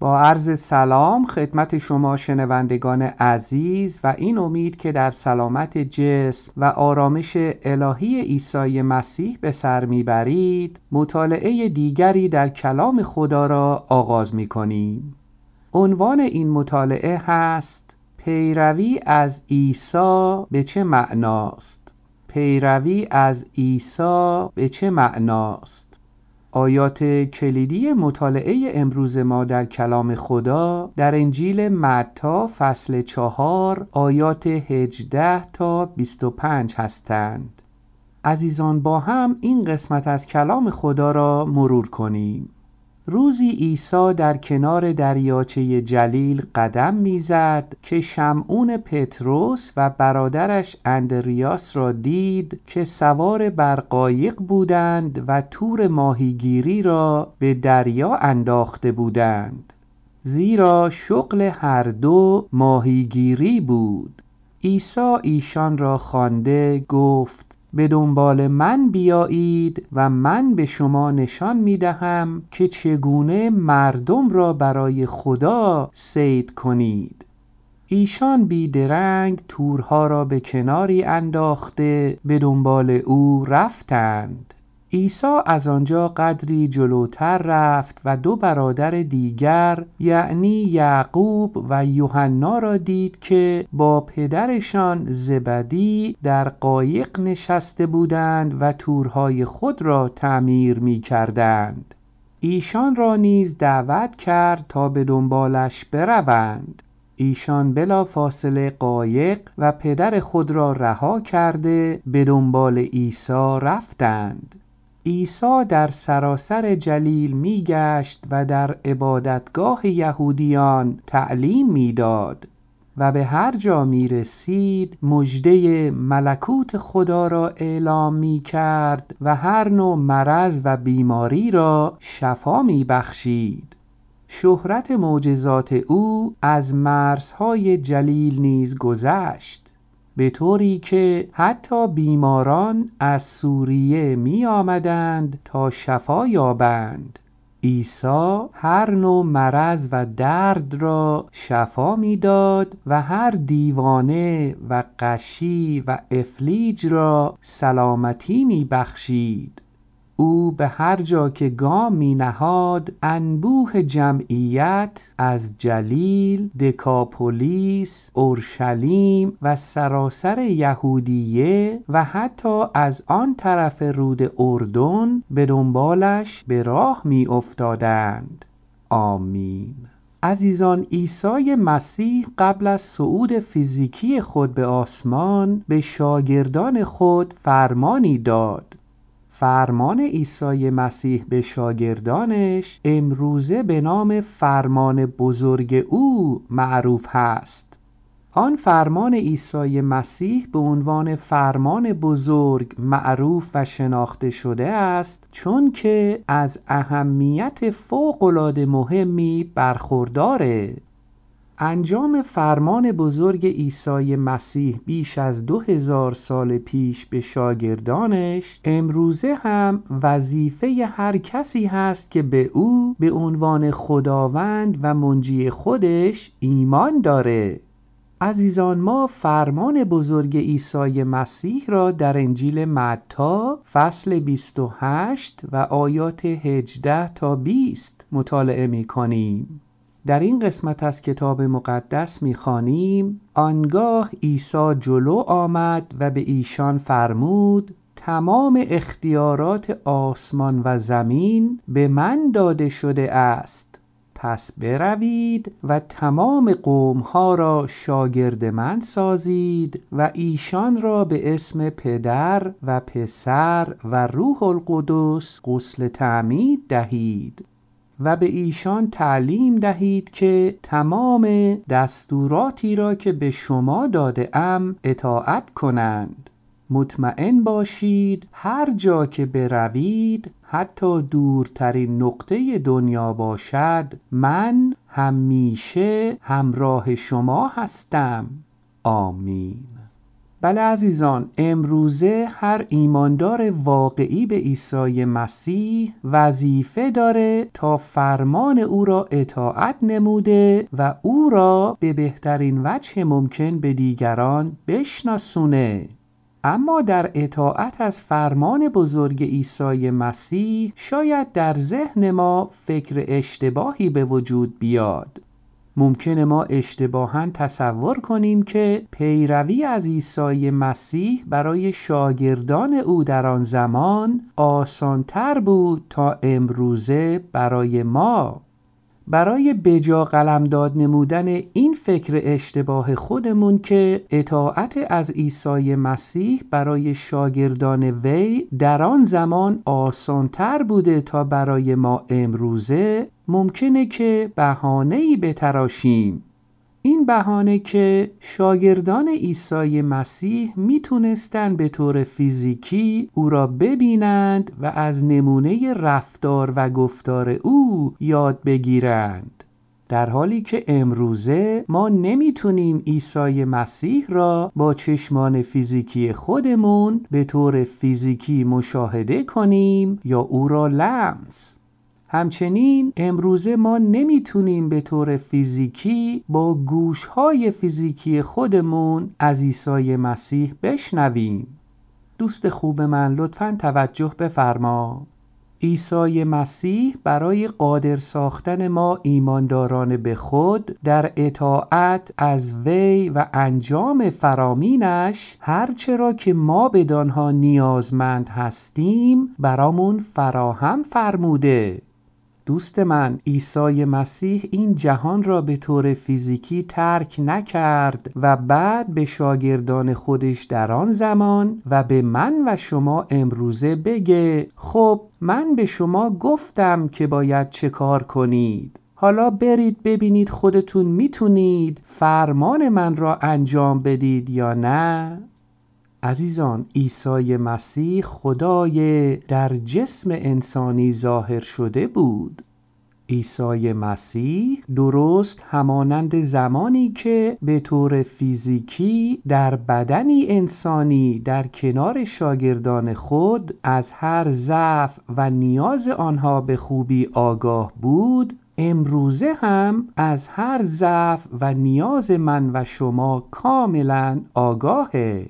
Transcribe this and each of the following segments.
با عرض سلام خدمت شما شنوندگان عزیز و این امید که در سلامت جسم و آرامش الهی عیسی مسیح به سر میبرید مطالعه دیگری در کلام خدا را آغاز می کنیم. عنوان این مطالعه هست پیروی از عیسی به چه معناست؟ پیروی از عیسی به چه معناست؟ آیات کلیدی مطالعه امروز ما در کلام خدا در انجیل متا فصل چهار آیات 18 تا 25 هستند. عزیزان با هم این قسمت از کلام خدا را مرور کنیم. روزی عیسی در کنار دریاچه جلیل قدم میزد که شمعون پتروس و برادرش اندریاس را دید که سوار بر قایق بودند و تور ماهیگیری را به دریا انداخته بودند زیرا شغل هر دو ماهیگیری بود عیسی ایشان را خوانده گفت به دنبال من بیایید و من به شما نشان می دهم که چگونه مردم را برای خدا سید کنید ایشان بیدرنگ تورها را به کناری انداخته به دنبال او رفتند عیسی از آنجا قدری جلوتر رفت و دو برادر دیگر یعنی یعقوب و یوحنا را دید که با پدرشان زبدی در قایق نشسته بودند و تورهای خود را تعمیر می کردند. ایشان را نیز دعوت کرد تا به دنبالش بروند. ایشان بلا فاصله قایق و پدر خود را رها کرده به دنبال عیسی رفتند. عیسی در سراسر جلیل میگشت و در عبادتگاه یهودیان تعلیم میداد و به هر جا می رسید مجده ملکوت خدا را اعلام می کرد و هر نوع مرض و بیماری را شفا می بخشید. شهرت معجزات او از مرزهای جلیل نیز گذشت. به طوری که حتی بیماران از سوریه می آمدند تا شفا یابند عیسی هر نوع مرض و درد را شفا میداد و هر دیوانه و قشی و افلیج را سلامتی می بخشید او به هر جا که گام می نهاد انبوه جمعیت از جلیل، دکاپولیس، اورشلیم و سراسر یهودیه و حتی از آن طرف رود اردن به دنبالش به راه می افتادند. آمین عزیزان عیسی مسیح قبل از صعود فیزیکی خود به آسمان به شاگردان خود فرمانی داد فرمان ایسای مسیح به شاگردانش امروزه به نام فرمان بزرگ او معروف هست آن فرمان عیسی مسیح به عنوان فرمان بزرگ معروف و شناخته شده است چون که از اهمیت العاده مهمی برخورداره انجام فرمان بزرگ عیسی مسیح بیش از دو هزار سال پیش به شاگردانش امروزه هم وظیفه هر کسی هست که به او به عنوان خداوند و منجی خودش ایمان داره عزیزان ما فرمان بزرگ عیسی مسیح را در انجیل متا فصل 28 و آیات 18 تا 20 مطالعه می کنیم. در این قسمت از کتاب مقدس میخوانیم آنگاه عیسی جلو آمد و به ایشان فرمود تمام اختیارات آسمان و زمین به من داده شده است پس بروید و تمام قومها را شاگرد من سازید و ایشان را به اسم پدر و پسر و روح القدس غسل تعمید دهید و به ایشان تعلیم دهید که تمام دستوراتی را که به شما داده ام اطاعت کنند مطمئن باشید هر جا که بروید حتی دورترین نقطه دنیا باشد من همیشه همراه شما هستم آمین بله عزیزان امروزه هر ایماندار واقعی به عیسی مسیح وظیفه داره تا فرمان او را اطاعت نموده و او را به بهترین وجه ممکن به دیگران بشناسونه اما در اطاعت از فرمان بزرگ عیسی مسیح شاید در ذهن ما فکر اشتباهی به وجود بیاد ممکن ما اشتباها تصور کنیم که پیروی از عیسی مسیح برای شاگردان او در آن زمان آسانتر بود تا امروزه برای ما برای بجا قلمداد نمودن این فکر اشتباه خودمون که اطاعت از عیسی مسیح برای شاگردان وی در آن زمان آسانتر بوده تا برای ما امروزه ممکنه که بهانه‌ای بتراشیم این بهانه که شاگردان عیسی مسیح میتونستند به طور فیزیکی او را ببینند و از نمونه رفتار و گفتار او یاد بگیرند در حالی که امروزه ما نمیتونیم عیسی مسیح را با چشمان فیزیکی خودمون به طور فیزیکی مشاهده کنیم یا او را لمس همچنین امروزه ما نمیتونیم به طور فیزیکی با گوشهای فیزیکی خودمون از عیسی مسیح بشنویم دوست خوب من لطفا توجه بفرما عیسی مسیح برای قادر ساختن ما ایمانداران به خود در اطاعت از وی و انجام فرامینش هرچرا که ما دانها نیازمند هستیم برامون فراهم فرموده دوست من عیسی مسیح این جهان را به طور فیزیکی ترک نکرد و بعد به شاگردان خودش در آن زمان و به من و شما امروزه بگه خب من به شما گفتم که باید چه کار کنید حالا برید ببینید خودتون میتونید فرمان من را انجام بدید یا نه عزیزان عیسی مسیح خدای در جسم انسانی ظاهر شده بود عیسی مسیح درست همانند زمانی که به طور فیزیکی در بدنی انسانی در کنار شاگردان خود از هر ضعف و نیاز آنها به خوبی آگاه بود امروزه هم از هر ضعف و نیاز من و شما کاملا آگاهه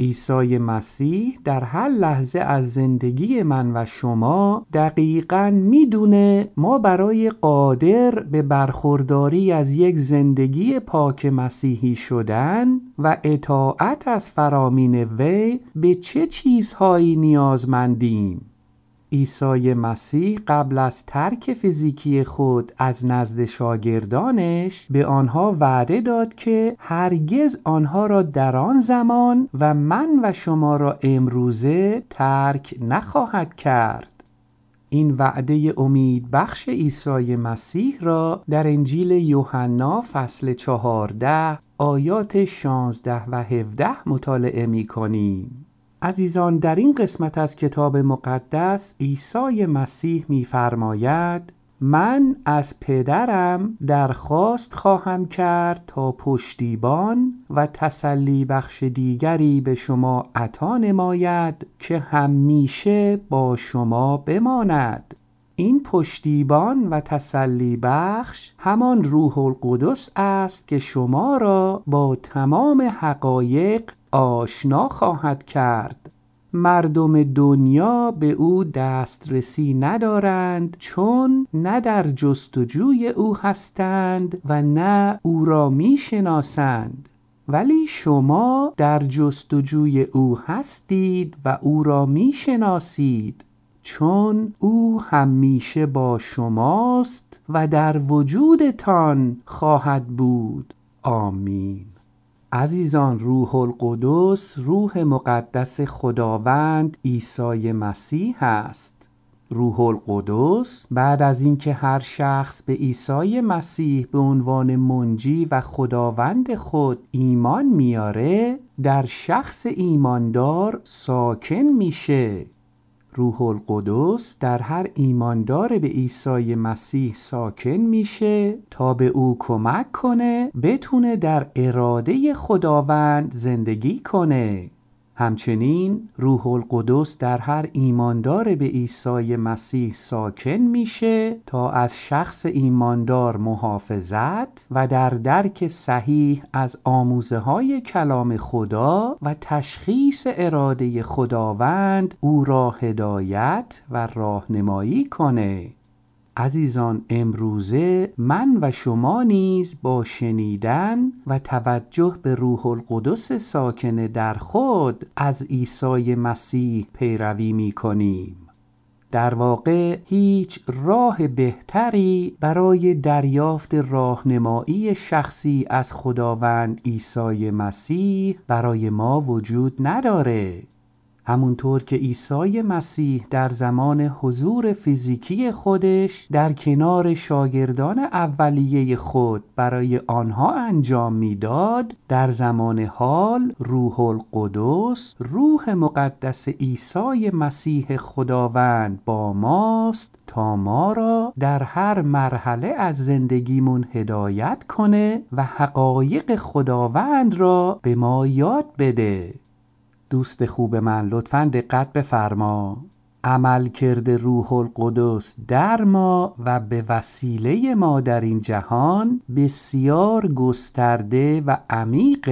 عیسی مسیح در هر لحظه از زندگی من و شما دقیقا میدونه ما برای قادر به برخورداری از یک زندگی پاک مسیحی شدن و اطاعت از فرامین وی به چه چیزهایی نیازمندیم عیسی مسیح قبل از ترک فیزیکی خود از نزد شاگردانش به آنها وعده داد که هرگز آنها را در آن زمان و من و شما را امروزه ترک نخواهد کرد این وعده امید بخش ایسای مسیح را در انجیل یوحنا فصل چهارده آیات 16 و 17 مطالعه می کنیم. عزیزان در این قسمت از کتاب مقدس عیسی مسیح میفرماید من از پدرم درخواست خواهم کرد تا پشتیبان و تسلی بخش دیگری به شما عطا نماید که همیشه با شما بماند این پشتیبان و تسلی بخش همان روح القدس است که شما را با تمام حقایق آشنا خواهد کرد مردم دنیا به او دسترسی ندارند چون نه در جستجوی او هستند و نه او را میشناسند ولی شما در جستجوی او هستید و او را میشناسید چون او همیشه با شماست و در وجودتان خواهد بود آمین عزیزان روح القدس روح مقدس خداوند عیسی مسیح است روح القدس بعد از اینکه هر شخص به عیسی مسیح به عنوان منجی و خداوند خود ایمان میاره در شخص ایماندار ساکن میشه روح القدس در هر ایماندار به عیسی مسیح ساکن میشه تا به او کمک کنه بتونه در اراده خداوند زندگی کنه همچنین روح القدس در هر ایماندار به عیسی مسیح ساکن میشه تا از شخص ایماندار محافظت و در درک صحیح از آموزه های کلام خدا و تشخیص اراده خداوند او را هدایت و راهنمایی کنه عزیزان امروزه من و شما نیز با شنیدن و توجه به روح القدس ساکن در خود از عیسی مسیح پیروی می کنیم. در واقع هیچ راه بهتری برای دریافت راهنمایی شخصی از خداوند عیسی مسیح برای ما وجود نداره همونطور که عیسی مسیح در زمان حضور فیزیکی خودش در کنار شاگردان اولیه خود برای آنها انجام میداد در زمان حال روح القدس روح مقدس عیسی مسیح خداوند با ماست تا ما را در هر مرحله از زندگیمون هدایت کنه و حقایق خداوند را به ما یاد بده دوست خوب من لطفا دقت بفرما عمل کرده روح القدس در ما و به وسیله ما در این جهان بسیار گسترده و عمیق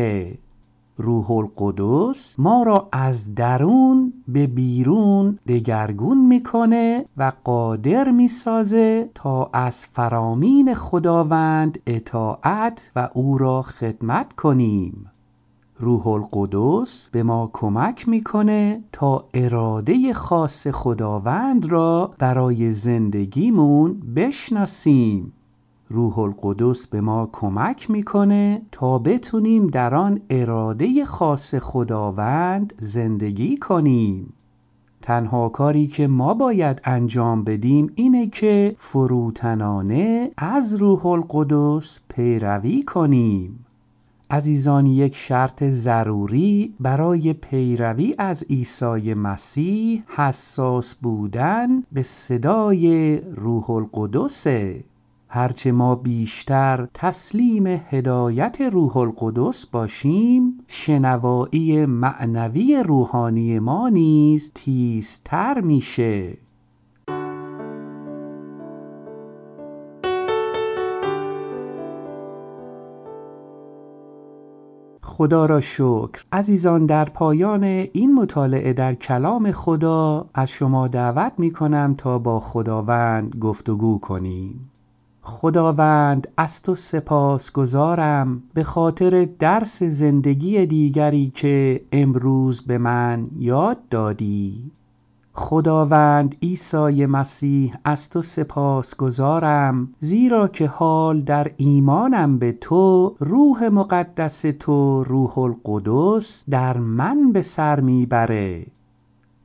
روح القدس ما را از درون به بیرون دگرگون میکنه و قادر میسازه تا از فرامین خداوند اطاعت و او را خدمت کنیم روح القدس به ما کمک میکنه تا اراده خاص خداوند را برای زندگیمون بشناسیم روح القدس به ما کمک میکنه تا بتونیم در آن اراده خاص خداوند زندگی کنیم تنها کاری که ما باید انجام بدیم اینه که فروتنانه از روح القدس پیروی کنیم عزیزان یک شرط ضروری برای پیروی از عیسی مسیح حساس بودن به صدای روح القدس. هرچه ما بیشتر تسلیم هدایت روح القدس باشیم شنوایی معنوی روحانی ما نیز تیزتر میشه خدا را شکر عزیزان در پایان این مطالعه در کلام خدا از شما دعوت می کنم تا با خداوند گفتگو کنیم خداوند از تو سپاس گذارم به خاطر درس زندگی دیگری که امروز به من یاد دادی خداوند عیسی مسیح از تو سپاس گذارم زیرا که حال در ایمانم به تو روح مقدس تو روح القدس در من به سر میبره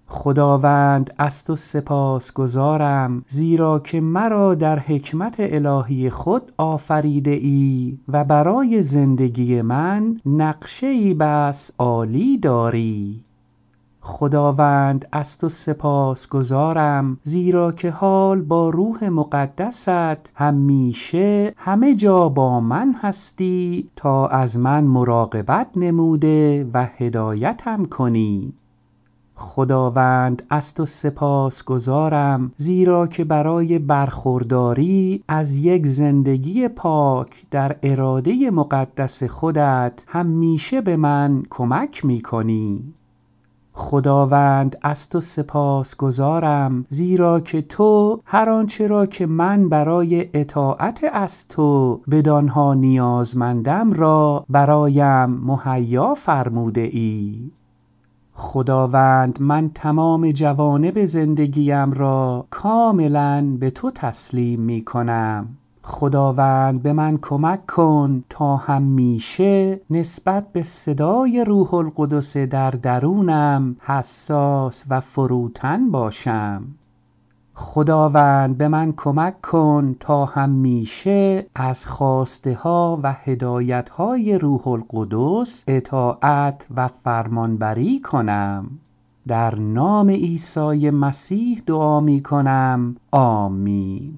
خداوند از تو سپاس گذارم زیرا که مرا در حکمت الهی خود آفریده ای و برای زندگی من نقشه بس عالی داری خداوند از تو سپاس گذارم زیرا که حال با روح مقدست همیشه همه جا با من هستی تا از من مراقبت نموده و هدایتم کنی خداوند از تو سپاس گذارم زیرا که برای برخورداری از یک زندگی پاک در اراده مقدس خودت همیشه به من کمک می کنی. خداوند از تو سپاس گذارم زیرا که تو هر آنچه را که من برای اطاعت از تو بدانها نیازمندم را برایم مهیا فرموده ای خداوند من تمام جوانب زندگیم را کاملا به تو تسلیم می کنم خداوند به من کمک کن تا همیشه نسبت به صدای روح القدس در درونم حساس و فروتن باشم خداوند به من کمک کن تا همیشه از خواسته ها و هدایت های روح القدس اطاعت و فرمانبری کنم در نام عیسی مسیح دعا می کنم آمین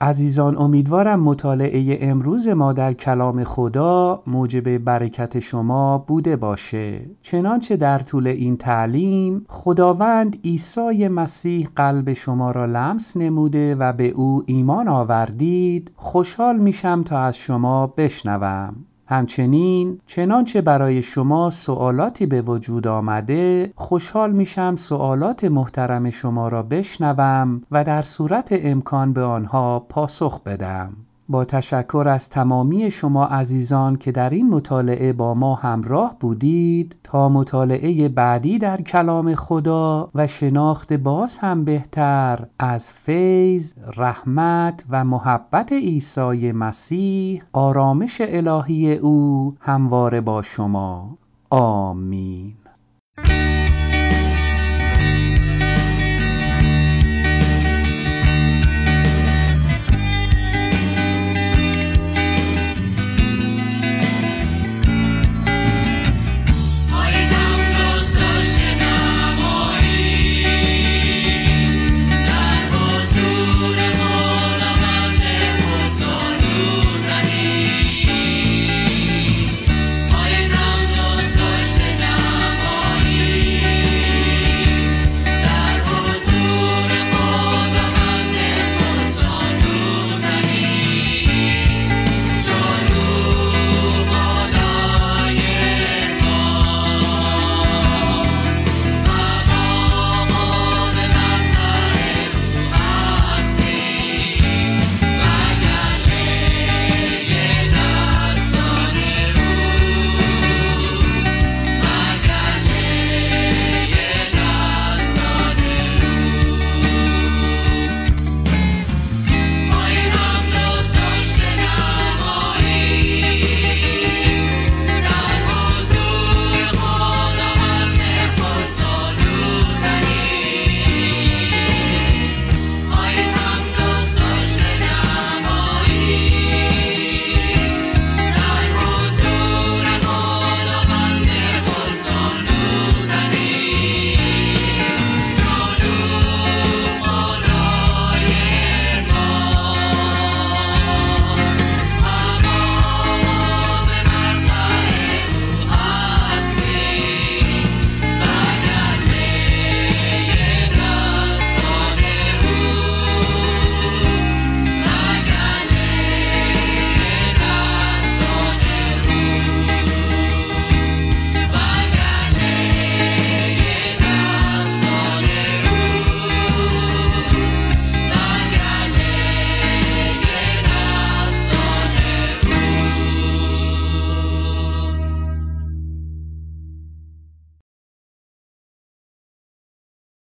عزیزان امیدوارم مطالعه امروز ما در کلام خدا موجب برکت شما بوده باشه چنانچه در طول این تعلیم خداوند عیسی مسیح قلب شما را لمس نموده و به او ایمان آوردید خوشحال میشم تا از شما بشنوم همچنین چنانچه برای شما سوالاتی به وجود آمده خوشحال میشم سوالات محترم شما را بشنوم و در صورت امکان به آنها پاسخ بدم. با تشکر از تمامی شما عزیزان که در این مطالعه با ما همراه بودید تا مطالعه بعدی در کلام خدا و شناخت باز هم بهتر از فیض، رحمت و محبت عیسی مسیح آرامش الهی او همواره با شما آمین